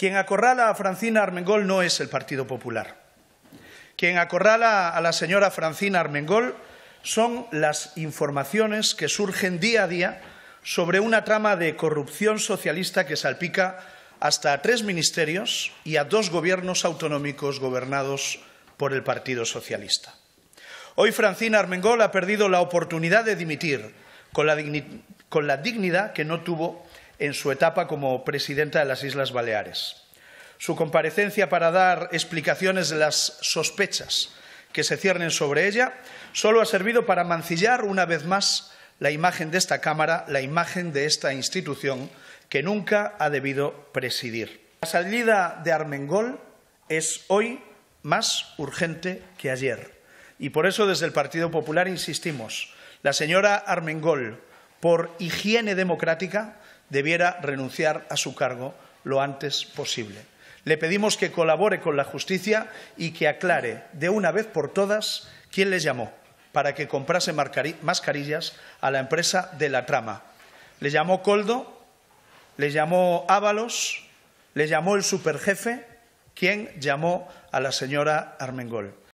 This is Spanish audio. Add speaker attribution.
Speaker 1: Quien acorrala a Francina Armengol no es el Partido Popular. Quien acorrala a la señora Francina Armengol son las informaciones que surgen día a día sobre una trama de corrupción socialista que salpica hasta tres ministerios y a dos gobiernos autonómicos gobernados por el Partido Socialista. Hoy Francina Armengol ha perdido la oportunidad de dimitir con la, con la dignidad que no tuvo en su etapa como presidenta de las Islas Baleares. Su comparecencia para dar explicaciones de las sospechas que se ciernen sobre ella solo ha servido para mancillar una vez más la imagen de esta Cámara, la imagen de esta institución que nunca ha debido presidir. La salida de Armengol es hoy más urgente que ayer. Y por eso desde el Partido Popular insistimos, la señora Armengol, por higiene democrática, debiera renunciar a su cargo lo antes posible. Le pedimos que colabore con la justicia y que aclare de una vez por todas quién les llamó para que comprase mascarillas a la empresa de la trama. Le llamó Coldo, le llamó Ábalos, le llamó el superjefe, ¿Quién llamó a la señora Armengol.